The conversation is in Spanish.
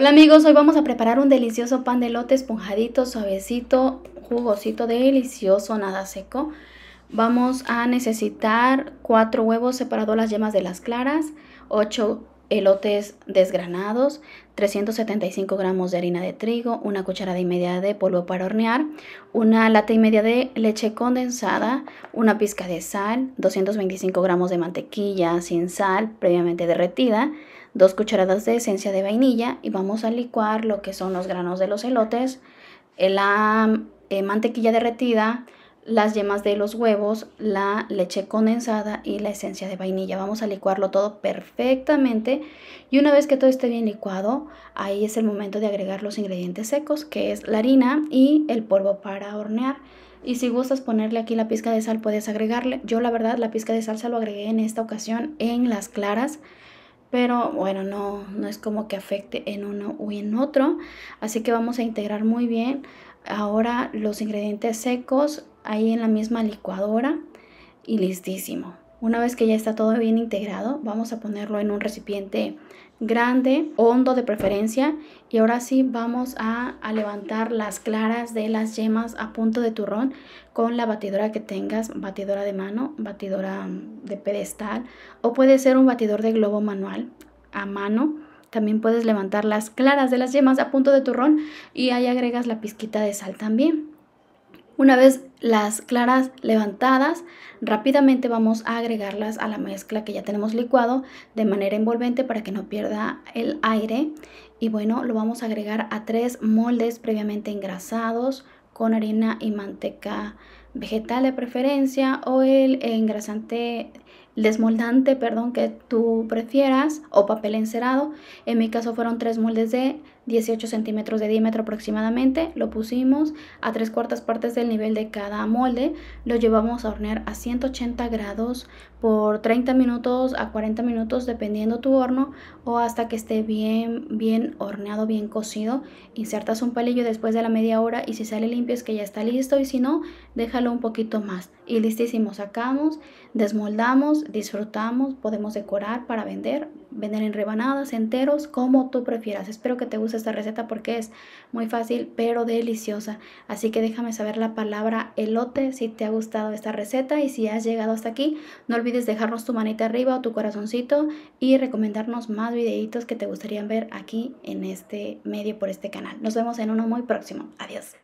Hola amigos, hoy vamos a preparar un delicioso pan de lote esponjadito, suavecito, jugosito, delicioso, nada seco. Vamos a necesitar 4 huevos separados las yemas de las claras, 8 elotes desgranados, 375 gramos de harina de trigo, una cucharada y media de polvo para hornear, una lata y media de leche condensada, una pizca de sal, 225 gramos de mantequilla sin sal previamente derretida, dos cucharadas de esencia de vainilla y vamos a licuar lo que son los granos de los elotes, la eh, mantequilla derretida, las yemas de los huevos, la leche condensada y la esencia de vainilla. Vamos a licuarlo todo perfectamente y una vez que todo esté bien licuado, ahí es el momento de agregar los ingredientes secos, que es la harina y el polvo para hornear. Y si gustas ponerle aquí la pizca de sal, puedes agregarle. Yo la verdad la pizca de sal se lo agregué en esta ocasión en las claras pero bueno, no, no es como que afecte en uno u en otro, así que vamos a integrar muy bien ahora los ingredientes secos ahí en la misma licuadora y listísimo. Una vez que ya está todo bien integrado, vamos a ponerlo en un recipiente grande, hondo de preferencia. Y ahora sí vamos a, levantar las claras de las yemas a punto de turrón con la batidora que tengas, batidora de mano, batidora mm, de pedestal o puede ser un batidor de globo manual a mano. También puedes levantar las claras de las yemas a punto de turrón y ahí agregas la pizquita de sal también. Una vez las claras levantadas, rápidamente vamos a agregarlas a la mezcla que ya tenemos licuado de manera envolvente para que no pierda el aire. Y bueno, lo vamos a agregar a tres moldes previamente engrasados con harina y manteca vegetal de preferencia o el engrasante desmoldante, perdón, que tú prefieras o papel encerado. En mi caso fueron tres moldes de 18 centímetros de diámetro aproximadamente. Lo pusimos a tres cuartas partes del nivel de cada molde. Lo llevamos a hornear a 180 grados por 30 minutos a 40 minutos dependiendo tu horno o hasta que esté bien, bien horneado, bien cocido. Insertas un palillo después de la media hora y si sale limpio es que ya está listo y si no, déjalo un poquito más. Y listísimo, sacamos, desmoldamos, disfrutamos, podemos decorar para vender, vender en rebanadas, enteros, como tú prefieras. Espero que te guste esta receta porque es muy fácil pero deliciosa. Así que déjame saber la palabra elote si te ha gustado esta receta y si has llegado hasta aquí, no olvides dejarnos tu manita arriba o tu corazoncito y recomendarnos más videitos que te gustarían ver aquí en este medio por este canal. Nos vemos en uno muy próximo. Adiós.